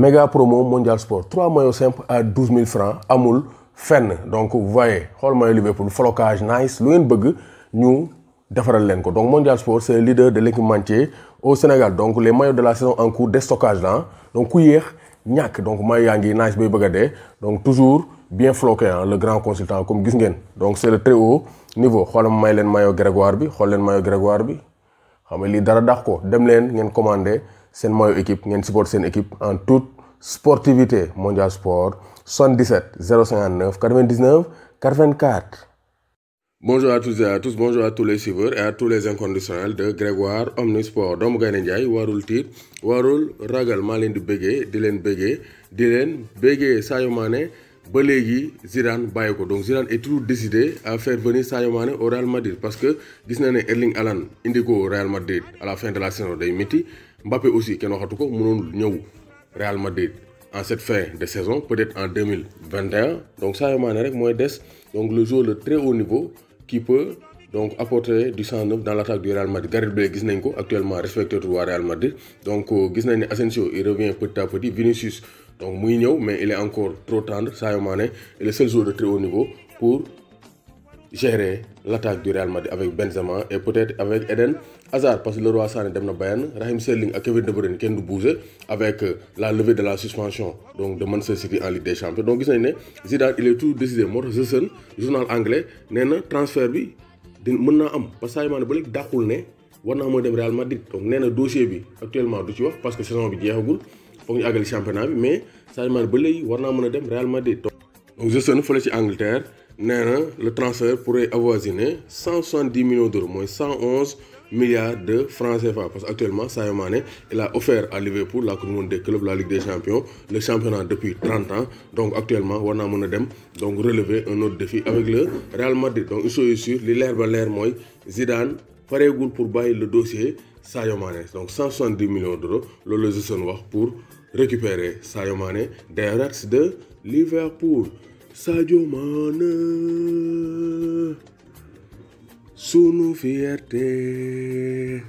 Mega promo mondial sport 3 maillots simples à 12 000 francs Amoul, fenn donc vous voyez xool maillot Liverpool flocage nice lu nous bëgg ñu defaral le ko donc mondial sport c'est le leader de l'équipementier au Sénégal donc les maillots de la saison en cours d'estockage là donc ku yéex donc maillot yaa nice bay bëgg donc toujours bien floqué hein, le grand consultant comme gis donc c'est le très haut niveau xoolam may maillot Grégoire bi xool maillot Grégoire bi xam nga lii dara dax ko dem leen seen une équipe ngeen support seen équipe en toute sportivité Mondial Sport 77 059 99 84. Bonjour à tous et à tous, bonjour à tous les suiveurs et à tous les inconditionnels de Grégoire Omnisport doomu Gaynde warul warul ragal Malindu leen di bëggee di leen Sayomane Mané ba Ziran, Bayoko, donc Ziran est toujours décidé à faire venir Sadio au Real Madrid parce que gis na Erling Haaland indigo au Real Madrid à la fin de la saison De métti Mbappé aussi ken waxatu ko venir ñëw Real Madrid en cette fin de saison peut-être en 2021 donc Sadio est rek moy donc le joueur de très haut niveau qui peut donc apporter du sang neuf dans l'attaque du Real Madrid Gareth Bale gis ko actuellement respecté au Real Madrid donc euh, gis nañ Asensio il revient petit à petit Vinicius donc muy mais il est encore trop tendre Sadio est le seul joueur de très haut niveau pour gérer l'attaque du Real Madrid avec Benzema et peut-être avec Eden Hazard parce que le roi dem est Bayern Raheem Sterling et Kevin De Bruyne kenn du bougé avec euh, la levée de la suspension donc de Manchester City en Ligue des Champions donc gis né? ne Zidane il est tout décidé mort. tax The Sun journal anglais nee transfert bi de mën am parce que Sadio Mané ba léegi dàqul ne dem Real Madrid donc nee dossier bi actuellement du ci parce que saison bi jeexagul foog championnat mais Sadio Mané ba léegi war naa mën a dem Real Madrid. donc Gerson fële ci Angleterre nee na le transfert pourrait avoisiner cent soixante millions d'euros mooy cent milliards de francs CFA parce que actuellement Sadio il a offert à Liverpool la Coupe monde des clubs la Ligue des champions le championnat depuis 30 ans donc actuellement war naa mën a dem donc relever un autre défi avec le Real Madrid donc une chose sûre li leer ba leer mooy Zidane pareegul pour bàyyi le dossier Sadio donc 170 soixante dix millions d'euros loolu la Gerson wax pour. récupéré Sadio Mane des Reds de Liverpool. Sadio sous sunu fierté.